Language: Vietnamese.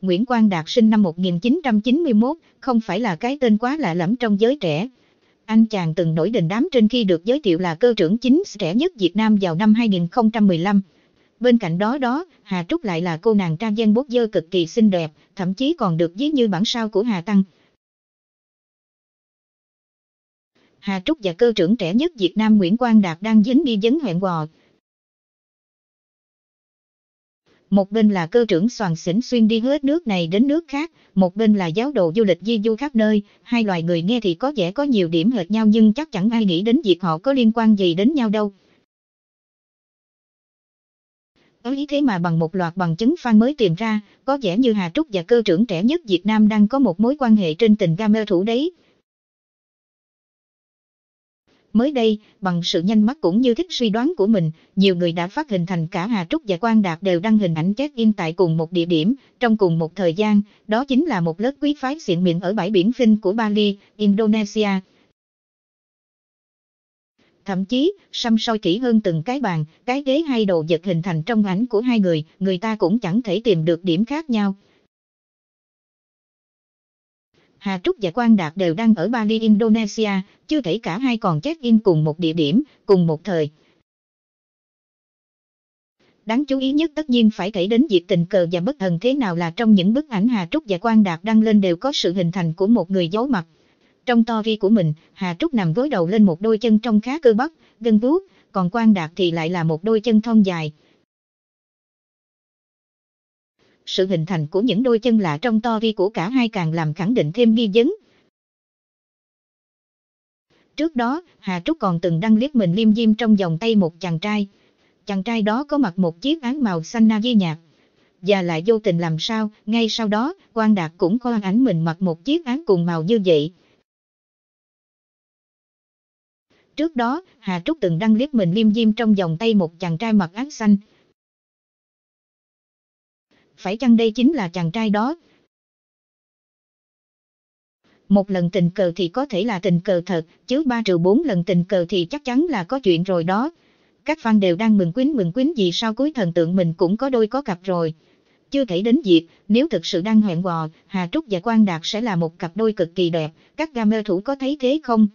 Nguyễn Quang Đạt sinh năm 1991, không phải là cái tên quá lạ lẫm trong giới trẻ. Anh chàng từng nổi đình đám trên khi được giới thiệu là cơ trưởng chính trẻ nhất Việt Nam vào năm 2015. Bên cạnh đó đó, Hà Trúc lại là cô nàng trang gian bốt dơ cực kỳ xinh đẹp, thậm chí còn được ví như bản sao của Hà Tăng. Hà Trúc và cơ trưởng trẻ nhất Việt Nam Nguyễn Quang Đạt đang dính đi vấn hẹn hò, một bên là cơ trưởng soàn xỉn xuyên đi hết nước này đến nước khác, một bên là giáo đồ du lịch di du khắp nơi, hai loài người nghe thì có vẻ có nhiều điểm hệt nhau nhưng chắc chẳng ai nghĩ đến việc họ có liên quan gì đến nhau đâu. Có ý thế mà bằng một loạt bằng chứng phan mới tìm ra, có vẻ như Hà Trúc và cơ trưởng trẻ nhất Việt Nam đang có một mối quan hệ trên tình gamer thủ đấy, Mới đây, bằng sự nhanh mắt cũng như thích suy đoán của mình, nhiều người đã phát hình thành cả Hà Trúc và Quang Đạt đều đăng hình ảnh check-in tại cùng một địa điểm, trong cùng một thời gian, đó chính là một lớp quý phái xịn miệng ở bãi biển Phinh của Bali, Indonesia. Thậm chí, xăm soi kỹ hơn từng cái bàn, cái ghế hay đồ vật hình thành trong ảnh của hai người, người ta cũng chẳng thể tìm được điểm khác nhau. Hà Trúc và Quang Đạt đều đang ở Bali, Indonesia, chưa kể cả hai còn check-in cùng một địa điểm, cùng một thời. Đáng chú ý nhất tất nhiên phải kể đến việc tình cờ và bất thần thế nào là trong những bức ảnh Hà Trúc và Quang Đạt đăng lên đều có sự hình thành của một người giấu mặt. Trong to vi của mình, Hà Trúc nằm gối đầu lên một đôi chân trong khá cơ bắp, gân vuốt, còn Quang Đạt thì lại là một đôi chân thon dài sự hình thành của những đôi chân lạ trong vi của cả hai càng làm khẳng định thêm nghi vấn. Trước đó, Hà Trúc còn từng đăng liếc mình liêm diêm trong vòng tay một chàng trai. Chàng trai đó có mặc một chiếc áo màu xanh na di nhạt. Và lại vô tình làm sao, ngay sau đó, Quang Đạt cũng có ảnh mình mặc một chiếc áo cùng màu như vậy. Trước đó, Hà Trúc từng đăng liếc mình liêm diêm trong vòng tay một chàng trai mặc áo xanh, phải chăng đây chính là chàng trai đó? Một lần tình cờ thì có thể là tình cờ thật, chứ ba trừ bốn lần tình cờ thì chắc chắn là có chuyện rồi đó. Các fan đều đang mừng quýnh mừng quýnh gì sao cuối thần tượng mình cũng có đôi có cặp rồi. Chưa kể đến việc, nếu thực sự đang hẹn hò, Hà Trúc và Quang Đạt sẽ là một cặp đôi cực kỳ đẹp, các gamer thủ có thấy thế không?